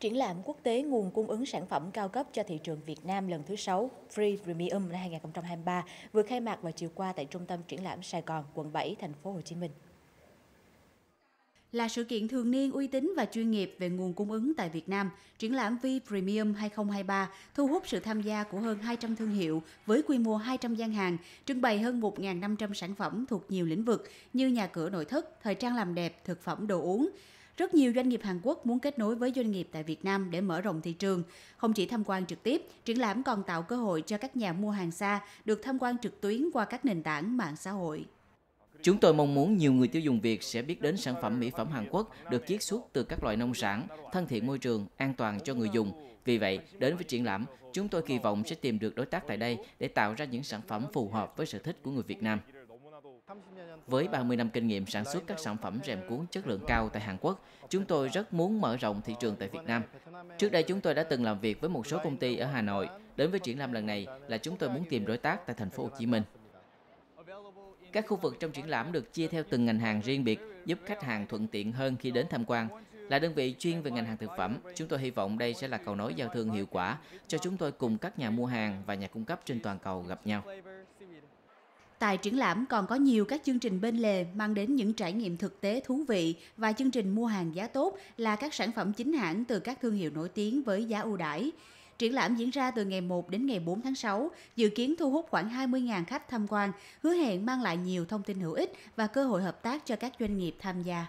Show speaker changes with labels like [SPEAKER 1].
[SPEAKER 1] Triển lãm quốc tế nguồn cung ứng sản phẩm cao cấp cho thị trường Việt Nam lần thứ 6 Free Premium năm 2023 vừa khai mạc vào chiều qua tại Trung tâm Triển lãm Sài Gòn, quận 7, thành phố Hồ Chí Minh. Là sự kiện thường niên uy tín và chuyên nghiệp về nguồn cung ứng tại Việt Nam, triển lãm V Premium 2023 thu hút sự tham gia của hơn 200 thương hiệu với quy mô 200 gian hàng, trưng bày hơn 1.500 sản phẩm thuộc nhiều lĩnh vực như nhà cửa nội thất, thời trang làm đẹp, thực phẩm đồ uống. Rất nhiều doanh nghiệp Hàn Quốc muốn kết nối với doanh nghiệp tại Việt Nam để mở rộng thị trường. Không chỉ tham quan trực tiếp, triển lãm còn tạo cơ hội cho các nhà mua hàng xa được tham quan trực tuyến qua các nền tảng mạng xã hội.
[SPEAKER 2] Chúng tôi mong muốn nhiều người tiêu dùng Việt sẽ biết đến sản phẩm mỹ phẩm Hàn Quốc được chiết xuất từ các loại nông sản, thân thiện môi trường, an toàn cho người dùng. Vì vậy, đến với triển lãm, chúng tôi kỳ vọng sẽ tìm được đối tác tại đây để tạo ra những sản phẩm phù hợp với sở thích của người Việt Nam. Với 30 năm kinh nghiệm sản xuất các sản phẩm rèm cuốn chất lượng cao tại Hàn Quốc, chúng tôi rất muốn mở rộng thị trường tại Việt Nam. Trước đây chúng tôi đã từng làm việc với một số công ty ở Hà Nội. Đến với triển lãm lần này là chúng tôi muốn tìm đối tác tại thành phố Hồ Chí Minh. Các khu vực trong triển lãm được chia theo từng ngành hàng riêng biệt, giúp khách hàng thuận tiện hơn khi đến tham quan. Là đơn vị chuyên về ngành hàng thực phẩm, chúng tôi hy vọng đây sẽ là cầu nối giao thương hiệu quả cho chúng tôi cùng các nhà mua hàng và nhà cung cấp trên toàn cầu gặp nhau.
[SPEAKER 1] Tại triển lãm còn có nhiều các chương trình bên lề mang đến những trải nghiệm thực tế thú vị và chương trình mua hàng giá tốt là các sản phẩm chính hãng từ các thương hiệu nổi tiếng với giá ưu đãi. Triển lãm diễn ra từ ngày 1 đến ngày 4 tháng 6, dự kiến thu hút khoảng 20.000 khách tham quan, hứa hẹn mang lại nhiều thông tin hữu ích và cơ hội hợp tác cho các doanh nghiệp tham gia.